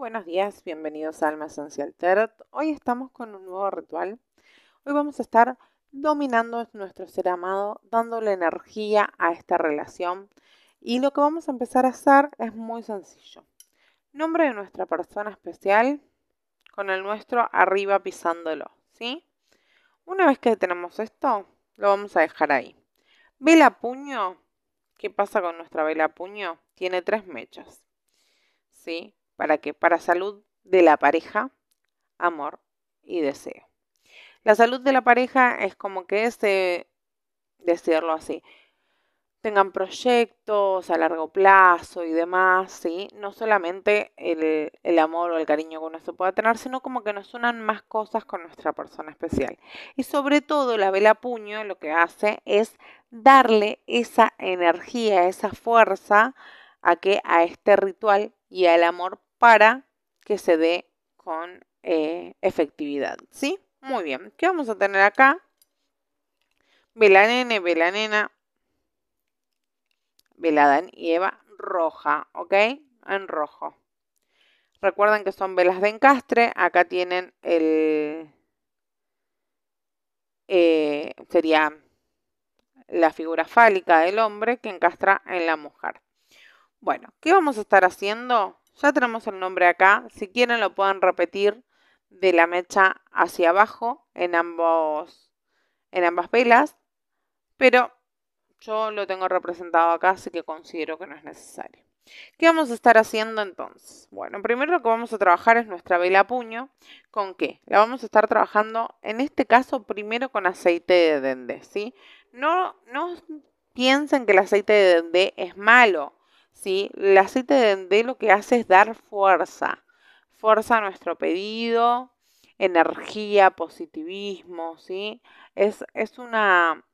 buenos días, bienvenidos a Alma Esencial Tarot. Hoy estamos con un nuevo ritual. Hoy vamos a estar dominando nuestro ser amado, dándole energía a esta relación. Y lo que vamos a empezar a hacer es muy sencillo. Nombre de nuestra persona especial con el nuestro arriba pisándolo, ¿sí? Una vez que tenemos esto, lo vamos a dejar ahí. Vela puño. ¿Qué pasa con nuestra vela puño? Tiene tres mechas. ¿Sí? ¿Para qué? Para salud de la pareja, amor y deseo. La salud de la pareja es como que es, este decirlo así, tengan proyectos a largo plazo y demás, ¿sí? No solamente el, amor o el cariño que uno se pueda tener, sino como que nos unan más cosas con nuestra persona especial. Y sobre todo la vela puño lo que hace es darle esa energía, esa fuerza a que a este ritual y al amor para que se dé con eh, efectividad. ¿Sí? Muy bien. ¿Qué vamos a tener acá? Velanene, velanena, veladán y Eva roja, ¿ok? En rojo. Recuerden que son velas de encastre. Acá tienen el... Eh, sería la figura fálica del hombre que encastra en la mujer. Bueno, ¿qué vamos a estar haciendo? Ya tenemos el nombre acá. Si quieren lo pueden repetir de la mecha hacia abajo en, ambos, en ambas velas. Pero yo lo tengo representado acá, así que considero que no es necesario. ¿Qué vamos a estar haciendo entonces? Bueno, primero lo que vamos a trabajar es nuestra vela puño. ¿Con qué? La vamos a estar trabajando, en este caso, primero con aceite de dende, ¿sí? No, no piensen que el aceite de dende es malo. ¿sí? El aceite de lo que hace es dar fuerza, fuerza a nuestro pedido, energía, positivismo, ¿sí? Es, es una...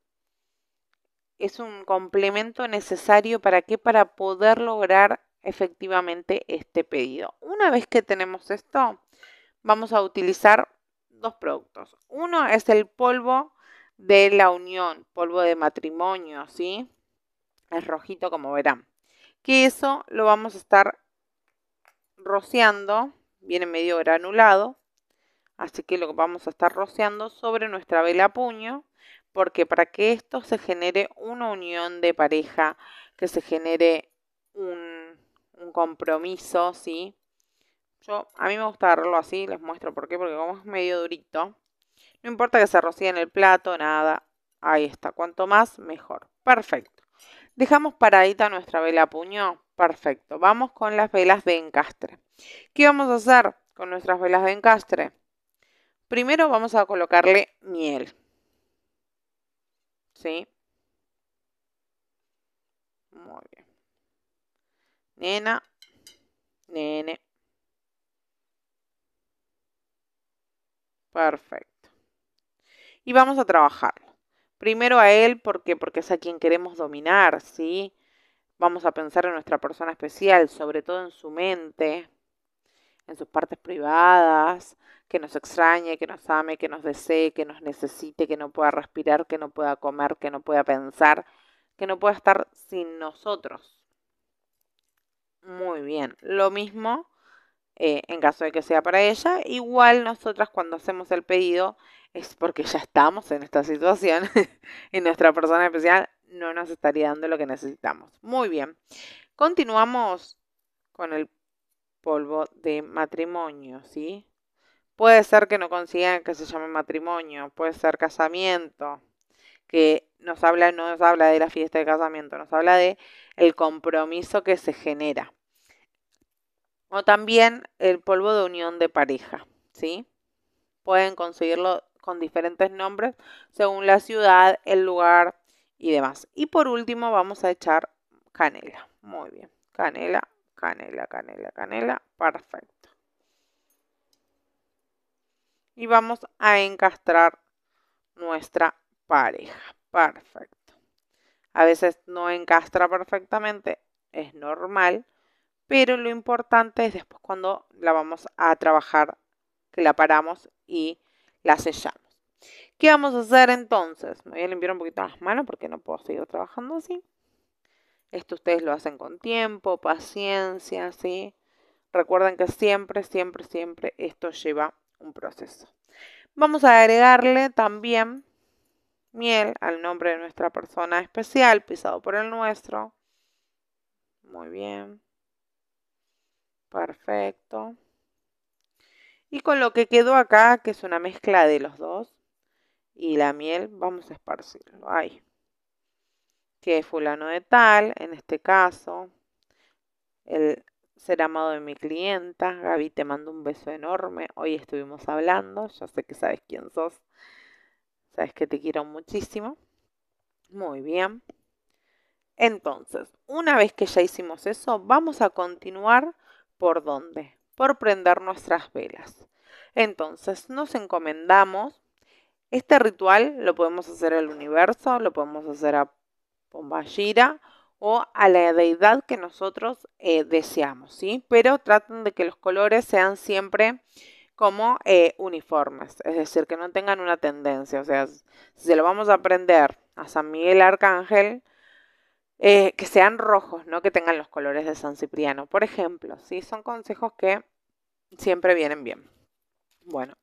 Es un complemento necesario para qué? Para poder lograr efectivamente este pedido. Una vez que tenemos esto, vamos a utilizar dos productos. Uno es el polvo de la unión, polvo de matrimonio, ¿sí? Es rojito como verán que eso lo vamos a estar rociando, viene medio granulado, así que lo vamos a estar rociando sobre nuestra vela puño, porque para que esto se genere una unión de pareja, que se genere un, compromiso, ¿sí? Yo, a mí me gusta agarrarlo así, les muestro por qué, porque como es medio durito, no importa que se rocíe en el plato, nada, ahí está, cuanto más, mejor. Perfecto. Dejamos paradita nuestra vela puño. Perfecto. Vamos con las velas de encastre. ¿Qué vamos a hacer con nuestras velas de encastre? Primero vamos a colocarle miel. ¿Sí? Muy bien. Nena, nene. Perfecto. Y vamos a trabajar primero a Él porque, porque es a quien queremos dominar, ¿sí? Vamos a pensar en nuestra persona especial, sobre todo en su mente, en sus partes privadas, que nos extrañe, que nos ame, que nos desee, que nos necesite, que no pueda respirar, que no pueda comer, que no pueda pensar, que no pueda estar sin nosotros. Muy bien, lo mismo eh, en caso de que sea para ella. Igual nosotras cuando hacemos el pedido es porque ya estamos en esta situación y nuestra persona especial no nos estaría dando lo que necesitamos. Muy bien, continuamos con el polvo de matrimonio, ¿sí? Puede ser que no consigan que se llame matrimonio, puede ser casamiento, que nos habla, no nos habla de la fiesta de casamiento, nos habla de el compromiso que se genera. O también el polvo de unión de pareja, ¿sí? Pueden conseguirlo con diferentes nombres según la ciudad, el lugar y demás. Y por último vamos a echar canela. Muy bien. Canela, canela, canela, canela. Perfecto. Y vamos a encastrar nuestra pareja. Perfecto. A veces no encastra perfectamente, es normal. Pero lo importante es después cuando la vamos a trabajar, que la paramos y la sellamos. ¿Qué vamos a hacer entonces? Me voy a limpiar un poquito las manos porque no puedo seguir trabajando así. Esto ustedes lo hacen con tiempo, paciencia, ¿sí? Recuerden que siempre, siempre, siempre esto lleva un proceso. Vamos a agregarle también miel al nombre de nuestra persona especial, pisado por el nuestro. Muy bien. Perfecto. Y con lo que quedó acá, que es una mezcla de los dos, y la miel, vamos a esparcirlo. Ahí. Que fulano de tal, en este caso, el ser amado de mi clienta. Gaby, te mando un beso enorme. Hoy estuvimos hablando, ya sé que sabes quién sos. Sabes que te quiero muchísimo. Muy bien. Entonces, una vez que ya hicimos eso, vamos a continuar ¿Por dónde? Por prender nuestras velas. Entonces nos encomendamos. Este ritual lo podemos hacer al universo, lo podemos hacer a Pombayira o a la deidad que nosotros eh, deseamos, ¿sí? Pero traten de que los colores sean siempre como eh, uniformes, es decir, que no tengan una tendencia. O sea, si se lo vamos a prender a San Miguel Arcángel, eh, que sean rojos, ¿no? Que tengan los colores de San Cipriano, por ejemplo. Sí, son consejos que siempre vienen bien. Bueno,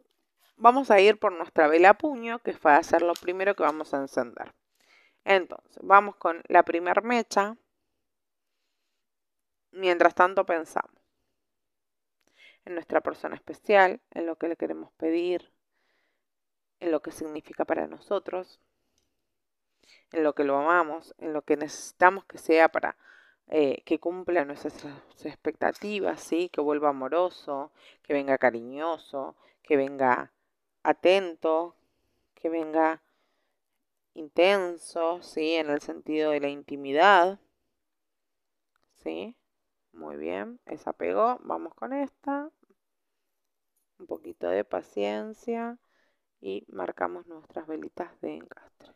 vamos a ir por nuestra vela puño, que va a ser lo primero que vamos a encender. Entonces, vamos con la primer mecha. Mientras tanto pensamos en nuestra persona especial, en lo que le queremos pedir, en lo que significa para nosotros, en lo que lo amamos, en lo que necesitamos que sea para eh, que cumpla nuestras expectativas, ¿sí? que vuelva amoroso, que venga cariñoso, que venga atento, que venga intenso, ¿sí? en el sentido de la intimidad. ¿sí? Muy bien, esa pegó. Vamos con esta. Un poquito de paciencia y marcamos nuestras velitas de encastre.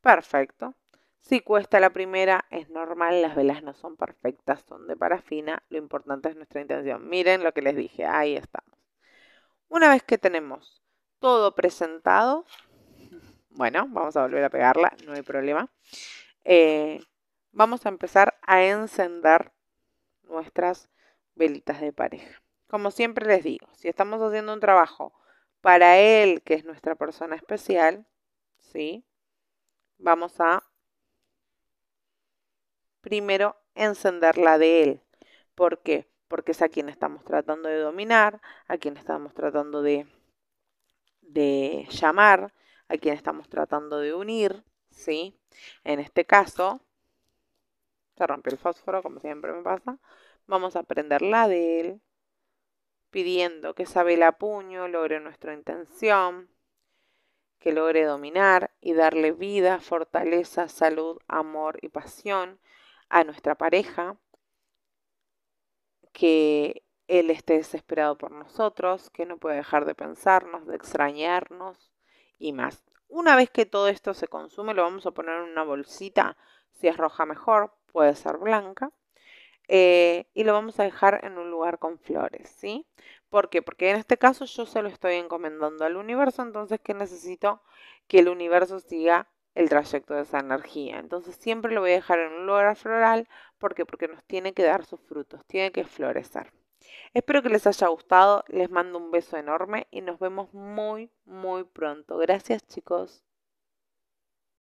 Perfecto. Si cuesta la primera, es normal, las velas no son perfectas, son de parafina, lo importante es nuestra intención. Miren lo que les dije, ahí estamos. Una vez que tenemos todo presentado, bueno, vamos a volver a pegarla, no hay problema. Eh, vamos a empezar a encender nuestras velitas de pareja. Como siempre les digo, si estamos haciendo un trabajo para él, que es nuestra persona especial, ¿sí? vamos a primero encender la de él. ¿Por qué? Porque es a quien estamos tratando de dominar, a quien estamos tratando de, de llamar, a quien estamos tratando de unir, ¿sí? En este caso, se rompió el fósforo, como siempre me pasa. Vamos a prender la de él, pidiendo que esa vela puño logre nuestra intención, que logre dominar y darle vida, fortaleza, salud, amor y pasión a nuestra pareja, que él esté desesperado por nosotros, que no puede dejar de pensarnos, de extrañarnos y más. Una vez que todo esto se consume, lo vamos a poner en una bolsita, si es roja mejor, puede ser blanca, eh, y lo vamos a dejar en un lugar con flores, ¿sí? ¿Por qué? Porque en este caso yo se lo estoy encomendando al universo, entonces que necesito que el universo siga el trayecto de esa energía. Entonces siempre lo voy a dejar en un lugar floral, ¿por qué? Porque nos tiene que dar sus frutos, tiene que florecer. Espero que les haya gustado, les mando un beso enorme y nos vemos muy, muy pronto. Gracias chicos.